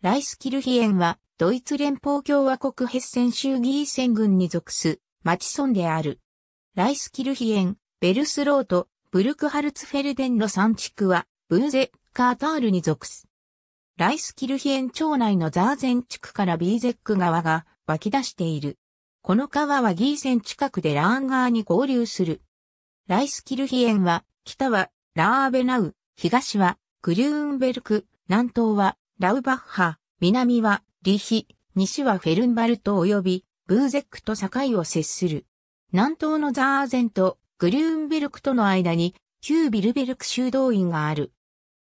ライスキルヒエンは、ドイツ連邦共和国ヘッセン州ギーセン郡に属す、町村である。ライスキルヒエン、ベルスロート、ブルクハルツフェルデンの3地区は、ブーゼ、カータールに属す。ライスキルヒエン町内のザーゼン地区からビーゼック川が湧き出している。この川はギーセン近くでラーン川に合流する。ライスキルヒエンは、北はラーベナウ、東はグリューンベルク、南東はラウバッハ、南はリヒ、西はフェルンバルト及びブーゼックと境を接する。南東のザーゼンとグリューンベルクとの間に旧ビルベルク修道院がある。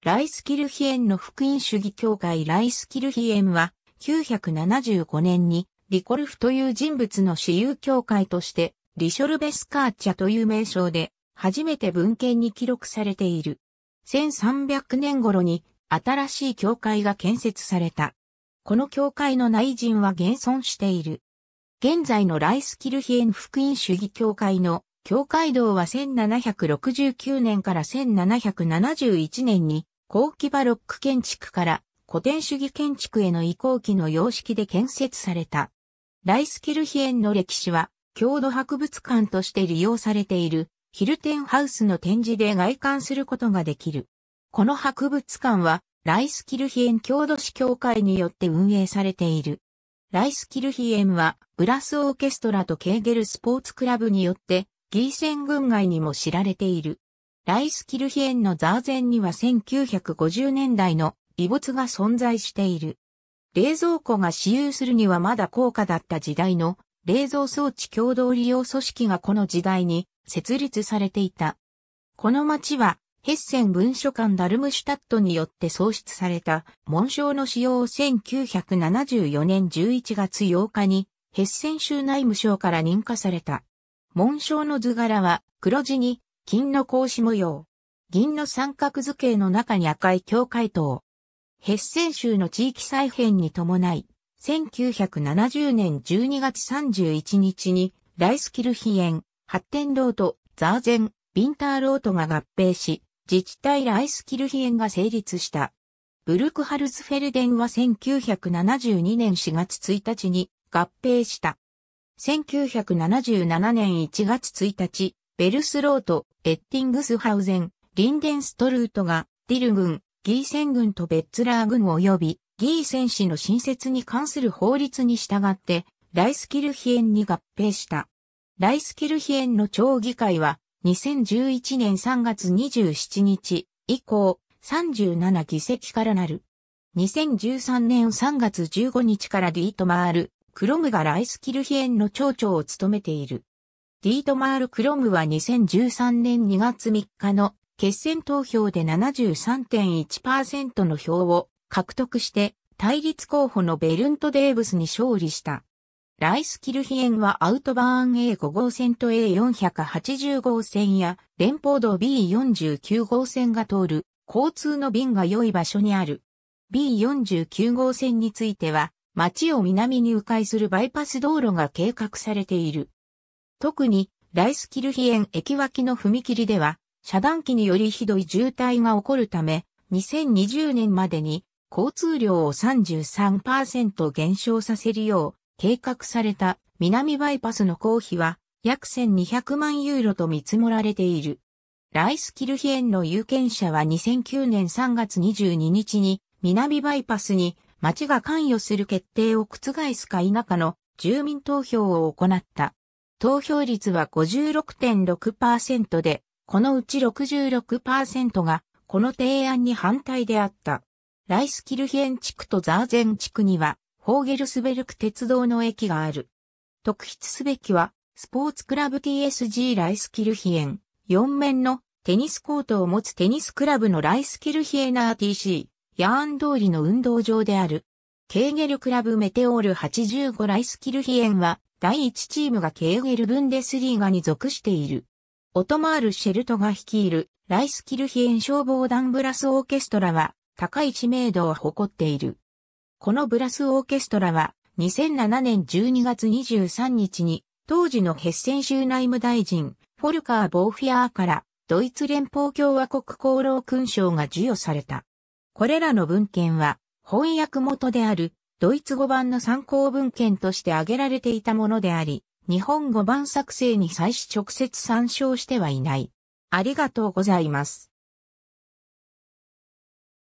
ライスキルヒエンの福音主義協会ライスキルヒエンは975年にリコルフという人物の私有協会としてリショルベスカーチャという名称で初めて文献に記録されている。1300年頃に新しい教会が建設された。この教会の内陣は現存している。現在のライスキルヒエン福音主義教会の教会堂は1769年から1771年に後期バロック建築から古典主義建築への移行期の様式で建設された。ライスキルヒエンの歴史は郷土博物館として利用されているヒルテンハウスの展示で外観することができる。この博物館は、ライスキルヒエン郷土史協会によって運営されている。ライスキルヒエンは、ブラスオーケストラとケーゲルスポーツクラブによって、ギーセン軍外にも知られている。ライスキルヒエンのザーゼンには1950年代の遺物が存在している。冷蔵庫が使用するにはまだ高価だった時代の冷蔵装置共同利用組織がこの時代に設立されていた。この町はヘッセン文書館ダルムシュタットによって創出された紋章の使用を1974年11月8日にヘッセン州内務省から認可された。紋章の図柄は黒地に金の格子模様、銀の三角図形の中に赤い境界灯。ヘッセン州の地域再編に伴い、1970年12月31日にライスキルヒエン、発展ロート、ザーゼン、ビンターロートが合併し、自治体ライスキルヒエンが成立した。ブルクハルズ・フェルデンは1972年4月1日に合併した。1977年1月1日、ベルスロート、エッティングスハウゼン、リンデンストルートが、ディル軍、ギーセン軍とベッツラー軍及び、ギーセン氏の新設に関する法律に従って、ライスキルヒエンに合併した。ライスキルヒエンの町議会は、2011年3月27日以降、37議席からなる。2013年3月15日からディートマール、クロムがライスキルヒエンの町長を務めている。ディートマール・クロムは2013年2月3日の決選投票で73.1%の票を獲得して対立候補のベルント・デーブスに勝利した。ライスキルヒエンはアウトバーン A5 号線と A480 号線や連邦道 B49 号線が通る交通の便が良い場所にある。B49 号線については街を南に迂回するバイパス道路が計画されている。特にライスキルヒエン駅脇の踏切では遮断機によりひどい渋滞が起こるため2020年までに交通量を33%減少させるよう計画された南バイパスの公費は約1200万ユーロと見積もられている。ライスキルヒエンの有権者は2009年3月22日に南バイパスに町が関与する決定を覆すか否かの住民投票を行った。投票率は56.6%で、このうち66%がこの提案に反対であった。ライスキルヒエン地区とザーゼン地区にはホーゲルスベルク鉄道の駅がある。特筆すべきは、スポーツクラブ TSG ライスキルヒエン、4面のテニスコートを持つテニスクラブのライスキルヒエナー TC、ヤーン通りの運動場である。ケーゲルクラブメテオール85ライスキルヒエンは、第1チームがケーゲルブンデスリーガに属している。オトマール・シェルトが率いるライスキルヒエン消防団ブラスオーケストラは高い知名度を誇っている。このブラスオーケストラは2007年12月23日に当時のヘッセン州内務大臣フォルカー・ボーフィアーからドイツ連邦共和国功労勲章が授与された。これらの文献は翻訳元であるドイツ語版の参考文献として挙げられていたものであり、日本語版作成に際し直接参照してはいない。ありがとうございます。